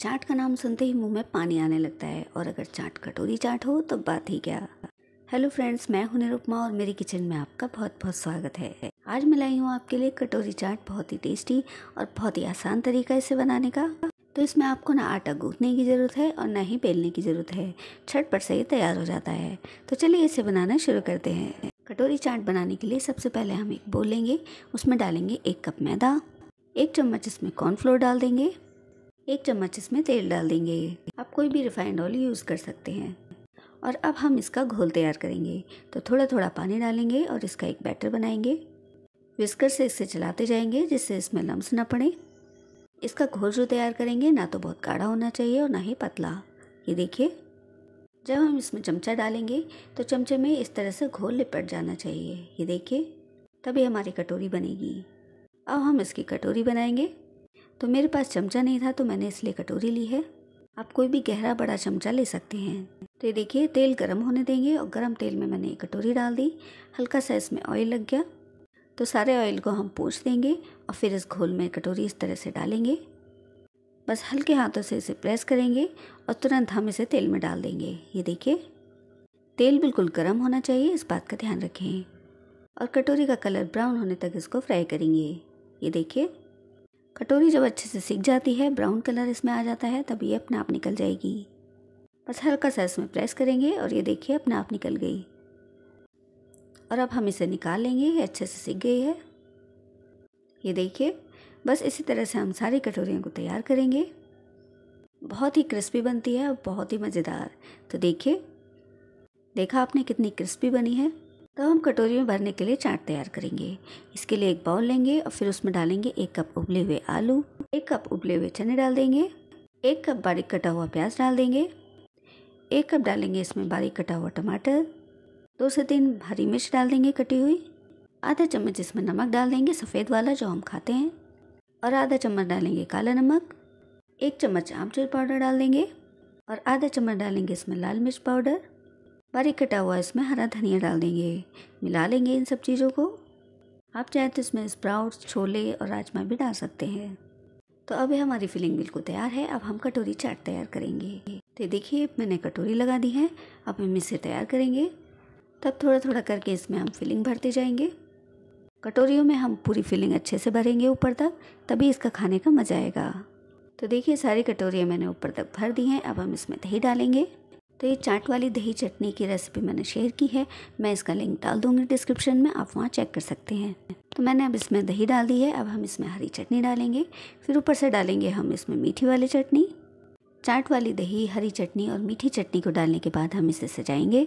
चाट का नाम सुनते ही मुंह में पानी आने लगता है और अगर चाट कटोरी चाट हो तो बात ही क्या हेलो फ्रेंड्स मैं हूं निरुपमा और मेरी किचन में आपका बहुत बहुत स्वागत है आज मैं लाई हूं आपके लिए कटोरी चाट बहुत ही टेस्टी और बहुत ही आसान तरीका इसे बनाने का तो इसमें आपको ना आटा गूंथने की ज़रूरत है और ना ही बेलने की ज़रूरत है पर से ही तैयार हो जाता है तो चलिए इसे बनाना शुरू करते हैं कटोरी चाट बनाने के लिए सबसे पहले हम एक बोल लेंगे उसमें डालेंगे एक कप मैदा एक चम्मच इसमें कॉर्नफ्लोर डाल देंगे एक चम्मच इसमें तेल डाल देंगे आप कोई भी रिफाइंड ऑयल यूज़ कर सकते हैं और अब हम इसका घोल तैयार करेंगे तो थोड़ा थोड़ा पानी डालेंगे और इसका एक बैटर बनाएंगे विस्कर से इसे चलाते जाएंगे जिससे इसमें लम्स ना पड़े इसका घोल जो तैयार करेंगे ना तो बहुत गाढ़ा होना चाहिए और ना ही पतला ये देखिए जब हम इसमें चमचा डालेंगे तो चमचे में इस तरह से घोल लिपट जाना चाहिए ये देखिए तभी हमारी कटोरी बनेगी अब हम इसकी कटोरी बनाएंगे तो मेरे पास चमचा नहीं था तो मैंने इसलिए कटोरी ली है आप कोई भी गहरा बड़ा चमचा ले सकते हैं तो ये देखिए तेल गर्म होने देंगे और गर्म तेल में मैंने एक कटोरी डाल दी हल्का सा इसमें ऑयल लग गया तो सारे ऑयल को हम पूछ देंगे और फिर इस घोल में कटोरी इस तरह से डालेंगे बस हल्के हाथों से इसे प्रेस करेंगे और तुरंत हम इसे तेल में डाल देंगे ये देखिए तेल बिल्कुल गर्म होना चाहिए इस बात का ध्यान रखें और कटोरी का कलर ब्राउन होने तक इसको फ्राई करेंगे ये देखिए कटोरी जब अच्छे से सीख जाती है ब्राउन कलर इसमें आ जाता है तब ये अपने आप निकल जाएगी बस हल्का सा इसमें प्रेस करेंगे और ये देखिए अपने आप निकल गई और अब हम इसे निकाल लेंगे ये अच्छे से सीख गई है ये देखिए बस इसी तरह से हम सारी कटोरियों को तैयार करेंगे बहुत ही क्रिस्पी बनती है और बहुत ही मज़ेदार तो देखिए देखा आपने कितनी क्रिस्पी बनी है तो हम कटोरी में भरने के लिए चाट तैयार करेंगे इसके लिए एक बाउल लेंगे और फिर उसमें डालेंगे एक कप उबले हुए आलू एक कप उबले हुए चने डाल देंगे एक कप बारीक कटा हुआ प्याज डाल देंगे एक कप डालेंगे इसमें बारीक कटा हुआ टमाटर दो से तीन हरी मिर्च डाल देंगे कटी हुई आधा चम्मच इसमें नमक डाल देंगे सफ़ेद वाला जो हम खाते हैं और आधा चम्मच डालेंगे काला नमक एक चम्मच आमचूर पाउडर डाल देंगे और आधा चम्मच डालेंगे इसमें लाल मिर्च पाउडर बारीक कटा हुआ इसमें हरा धनिया डाल देंगे मिला लेंगे इन सब चीज़ों को आप चाहे तो इसमें स्प्राउट्स छोले और राजमा भी डाल सकते हैं तो अब हमारी फिलिंग बिल्कुल तैयार है अब हम कटोरी चाट तैयार करेंगे तो देखिए मैंने कटोरी लगा दी है अब हम इसे तैयार करेंगे तब थोड़ा थोड़ा करके इसमें हम फिलिंग भरते जाएंगे कटोरियों में हम पूरी फिलिंग अच्छे से भरेंगे ऊपर तक तभी इसका खाने का मज़ा आएगा तो देखिए सारी कटोरियाँ मैंने ऊपर तक भर दी हैं अब हम इसमें दही डालेंगे तो ये चाट वाली दही चटनी की रेसिपी मैंने शेयर की है मैं इसका लिंक डाल दूंगी डिस्क्रिप्शन में आप वहाँ चेक कर सकते हैं तो मैंने अब इसमें दही डाल दी है अब हम इसमें हरी चटनी डालेंगे फिर ऊपर से डालेंगे हम इसमें मीठी वाली चटनी चाट वाली दही हरी चटनी और मीठी चटनी को डालने के बाद हम इसे सजाएंगे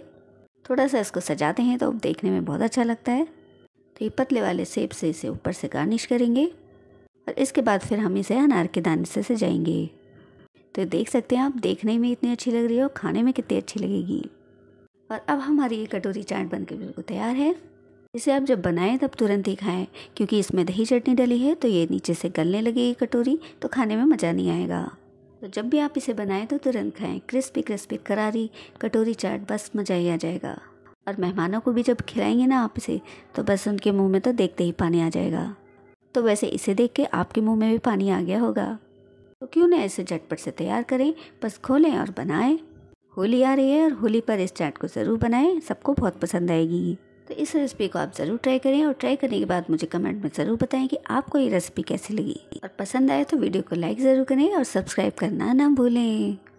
थोड़ा सा इसको सजाते हैं तो अब देखने में बहुत अच्छा लगता है तो ये पतले वाले सेब से इसे ऊपर से गार्निश करेंगे और इसके बाद फिर हम इसे अनार के दाने से सजाएंगे तो देख सकते हैं आप देखने में इतनी अच्छी लग रही है और खाने में कितनी अच्छी लगेगी और अब हमारी ये कटोरी चाट बन के बिल्कुल तैयार है इसे आप जब बनाएं तब तुरंत ही खाएं क्योंकि इसमें दही चटनी डली है तो ये नीचे से गलने लगेगी कटोरी तो खाने में मज़ा नहीं आएगा तो जब भी आप इसे बनाएं तो तुरंत खाएं क्रिस्पी क्रिस्पी करारी कटोरी चाट बस मज़ा ही आ जाएगा और मेहमानों को भी जब खिलाएंगे ना आप इसे तो बस उनके मुँह में तो देखते ही पानी आ जाएगा तो वैसे इसे देख के आपके मुँह में भी पानी आ गया होगा तो क्यों ना ऐसे झटपट से तैयार करें बस खोलें और बनाएं होली आ रही है और होली पर इस चाट को ज़रूर बनाएं सबको बहुत पसंद आएगी तो इस रेसिपी को आप ज़रूर ट्राई करें और ट्राई करने के बाद मुझे कमेंट में ज़रूर बताएं कि आपको ये रेसिपी कैसी लगी और पसंद आए तो वीडियो को लाइक ज़रूर करें और सब्सक्राइब करना ना भूलें